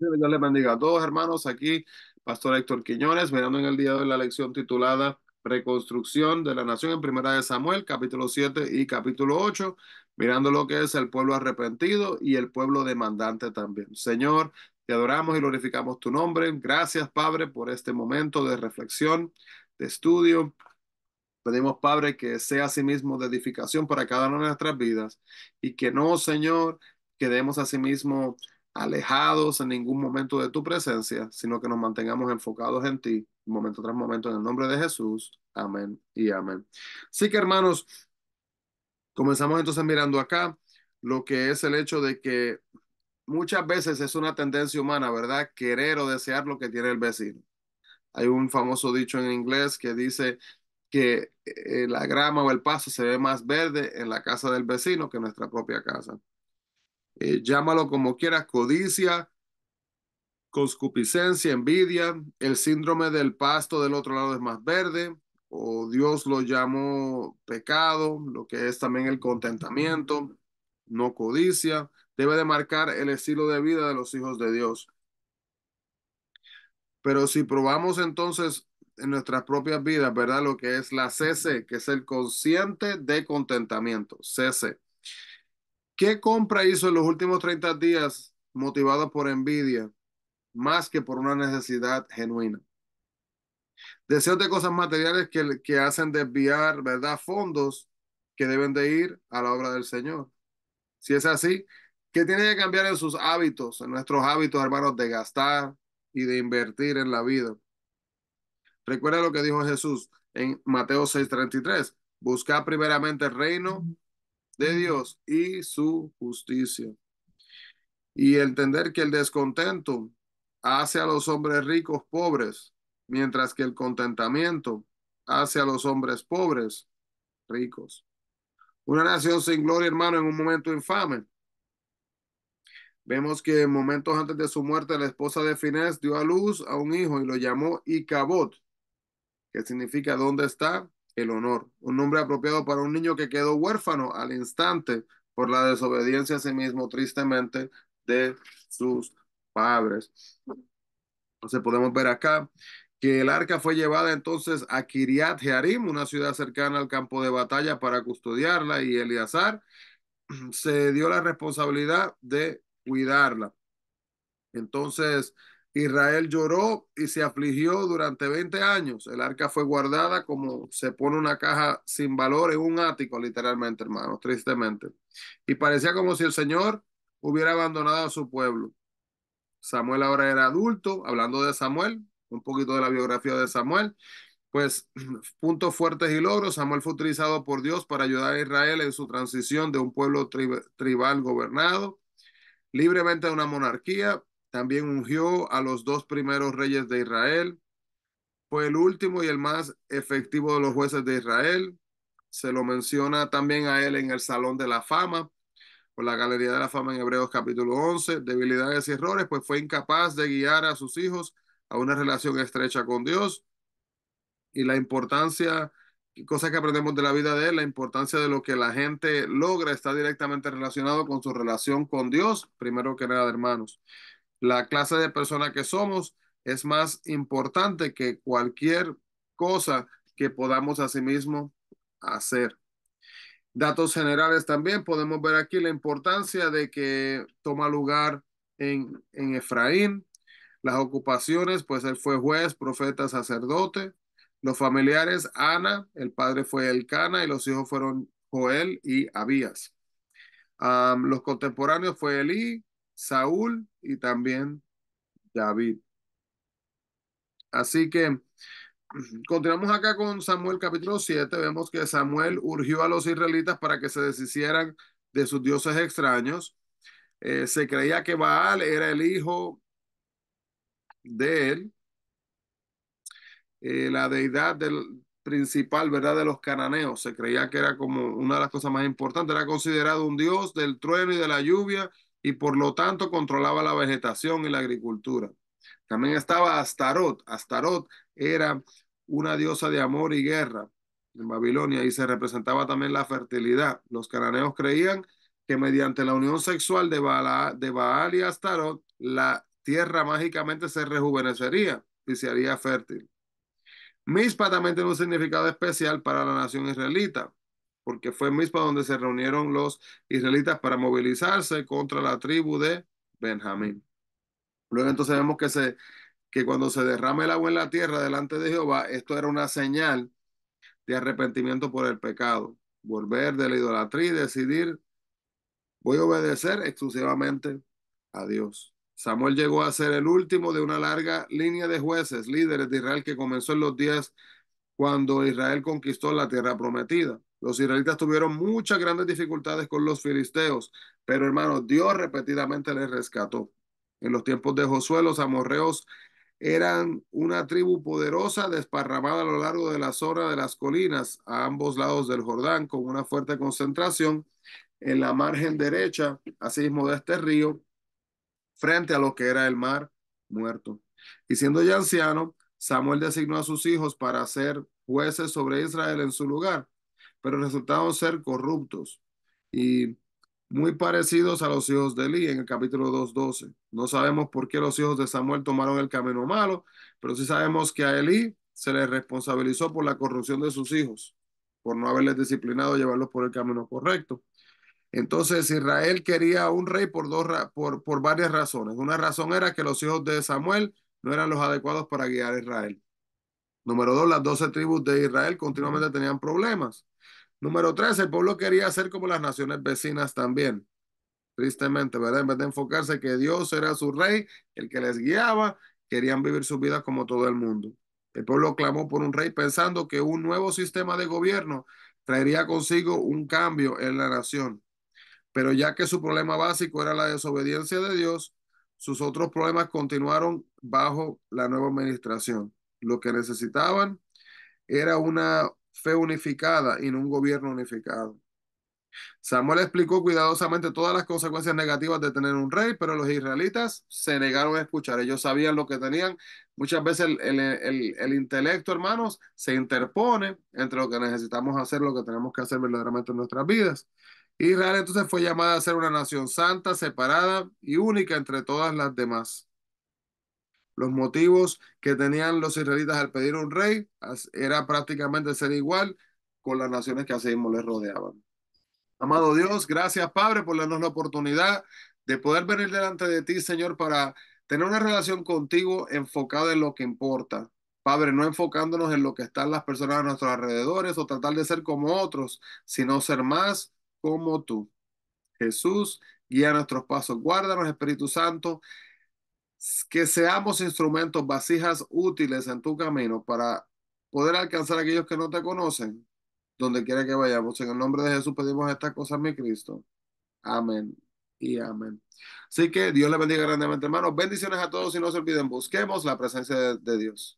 Dios les bendiga a todos, hermanos. Aquí, Pastor Héctor Quiñones, mirando en el día de la lección titulada Reconstrucción de la Nación en Primera de Samuel, capítulo 7 y capítulo 8, mirando lo que es el pueblo arrepentido y el pueblo demandante también. Señor, te adoramos y glorificamos tu nombre. Gracias, Padre, por este momento de reflexión, de estudio. Pedimos, Padre, que sea asimismo sí de edificación para cada una de nuestras vidas y que no, Señor, quedemos asimismo sí alejados en ningún momento de tu presencia, sino que nos mantengamos enfocados en ti, momento tras momento, en el nombre de Jesús. Amén y amén. Así que hermanos, comenzamos entonces mirando acá lo que es el hecho de que muchas veces es una tendencia humana, ¿verdad? Querer o desear lo que tiene el vecino. Hay un famoso dicho en inglés que dice que eh, la grama o el paso se ve más verde en la casa del vecino que en nuestra propia casa. Eh, llámalo como quieras, codicia, conscupiscencia, envidia, el síndrome del pasto del otro lado es más verde, o Dios lo llamó pecado, lo que es también el contentamiento, no codicia, debe de marcar el estilo de vida de los hijos de Dios. Pero si probamos entonces en nuestras propias vidas, ¿verdad? Lo que es la cese, que es el consciente de contentamiento, cese. ¿Qué compra hizo en los últimos 30 días motivado por envidia más que por una necesidad genuina? Deseos de cosas materiales que, que hacen desviar, ¿verdad? Fondos que deben de ir a la obra del Señor. Si es así, ¿qué tiene que cambiar en sus hábitos, en nuestros hábitos, hermanos, de gastar y de invertir en la vida? Recuerda lo que dijo Jesús en Mateo 6:33. Buscar primeramente el reino de Dios y su justicia. Y entender que el descontento hace a los hombres ricos pobres, mientras que el contentamiento hace a los hombres pobres ricos. Una nación sin gloria, hermano, en un momento infame. Vemos que momentos antes de su muerte, la esposa de Finés dio a luz a un hijo y lo llamó Icabod, que significa ¿dónde está el honor, un nombre apropiado para un niño que quedó huérfano al instante por la desobediencia a sí mismo, tristemente, de sus padres. Entonces podemos ver acá que el arca fue llevada entonces a Kiriat hearim una ciudad cercana al campo de batalla, para custodiarla y Eleazar se dio la responsabilidad de cuidarla. Entonces, Israel lloró y se afligió durante 20 años. El arca fue guardada como se pone una caja sin valor en un ático, literalmente, hermano tristemente. Y parecía como si el Señor hubiera abandonado a su pueblo. Samuel ahora era adulto, hablando de Samuel, un poquito de la biografía de Samuel. Pues puntos fuertes y logros, Samuel fue utilizado por Dios para ayudar a Israel en su transición de un pueblo tribal gobernado libremente de una monarquía también ungió a los dos primeros reyes de Israel. Fue el último y el más efectivo de los jueces de Israel. Se lo menciona también a él en el Salón de la Fama, o la Galería de la Fama en Hebreos capítulo 11. Debilidades y errores, pues fue incapaz de guiar a sus hijos a una relación estrecha con Dios. Y la importancia cosa que aprendemos de la vida de él, la importancia de lo que la gente logra está directamente relacionado con su relación con Dios, primero que nada, hermanos la clase de persona que somos es más importante que cualquier cosa que podamos sí asimismo hacer. Datos generales también, podemos ver aquí la importancia de que toma lugar en, Efraín. Las ocupaciones, pues él fue juez, profeta, sacerdote. Los familiares, Ana, el padre fue Cana y los hijos fueron Joel y Abías. los contemporáneos fue Elí, Saúl y también David. Así que continuamos acá con Samuel capítulo 7. Vemos que Samuel urgió a los israelitas para que se deshicieran de sus dioses extraños. Eh, se creía que Baal era el hijo de él, eh, la deidad del principal, ¿verdad? De los cananeos. Se creía que era como una de las cosas más importantes. Era considerado un dios del trueno y de la lluvia y por lo tanto controlaba la vegetación y la agricultura. También estaba Astarot. Astarot era una diosa de amor y guerra en Babilonia y se representaba también la fertilidad. Los cananeos creían que mediante la unión sexual de Baal, de Baal y Astarot, la tierra mágicamente se rejuvenecería y se haría fértil. Mispa también tiene un significado especial para la nación israelita porque fue misma donde se reunieron los israelitas para movilizarse contra la tribu de Benjamín. Luego entonces vemos que, se, que cuando se derrama el agua en la tierra delante de Jehová, esto era una señal de arrepentimiento por el pecado, volver de la idolatría y decidir, voy a obedecer exclusivamente a Dios. Samuel llegó a ser el último de una larga línea de jueces, líderes de Israel que comenzó en los días cuando Israel conquistó la tierra prometida. Los israelitas tuvieron muchas grandes dificultades con los filisteos, pero hermanos, Dios repetidamente les rescató. En los tiempos de Josué, los amorreos eran una tribu poderosa desparramada a lo largo de la zona de las colinas a ambos lados del Jordán, con una fuerte concentración en la margen derecha, asimismo de este río, frente a lo que era el mar muerto. Y siendo ya anciano, Samuel designó a sus hijos para ser jueces sobre Israel en su lugar pero resultaron ser corruptos y muy parecidos a los hijos de Eli en el capítulo 2.12. No sabemos por qué los hijos de Samuel tomaron el camino malo, pero sí sabemos que a Eli se le responsabilizó por la corrupción de sus hijos, por no haberles disciplinado llevarlos por el camino correcto. Entonces Israel quería un rey por, dos por, por varias razones. Una razón era que los hijos de Samuel no eran los adecuados para guiar a Israel. Número dos, las doce tribus de Israel continuamente tenían problemas. Número tres, el pueblo quería ser como las naciones vecinas también. Tristemente, ¿verdad? En vez de enfocarse que Dios era su rey, el que les guiaba, querían vivir su vida como todo el mundo. El pueblo clamó por un rey pensando que un nuevo sistema de gobierno traería consigo un cambio en la nación. Pero ya que su problema básico era la desobediencia de Dios, sus otros problemas continuaron bajo la nueva administración. Lo que necesitaban era una fe unificada y no un gobierno unificado. Samuel explicó cuidadosamente todas las consecuencias negativas de tener un rey, pero los israelitas se negaron a escuchar. Ellos sabían lo que tenían. Muchas veces el, el, intelecto, hermanos, se interpone entre lo que necesitamos hacer, lo que tenemos que hacer verdaderamente en nuestras vidas. Israel entonces fue llamada a ser una nación santa, separada y única entre todas las demás los motivos que tenían los israelitas al pedir un rey era prácticamente ser igual con las naciones que así mismo les rodeaban. Amado Dios, gracias Padre por darnos la oportunidad de poder venir delante de ti, Señor, para tener una relación contigo enfocada en lo que importa. Padre, no enfocándonos en lo que están las personas a nuestros alrededores o tratar de ser como otros, sino ser más como tú. Jesús, guía nuestros pasos, guárdanos, Espíritu Santo, que seamos instrumentos, vasijas útiles en tu camino para poder alcanzar a aquellos que no te conocen, donde quiera que vayamos. En el nombre de Jesús pedimos estas cosas, mi Cristo. Amén y amén. Así que Dios le bendiga grandemente, hermanos. Bendiciones a todos y no se olviden, busquemos la presencia de Dios.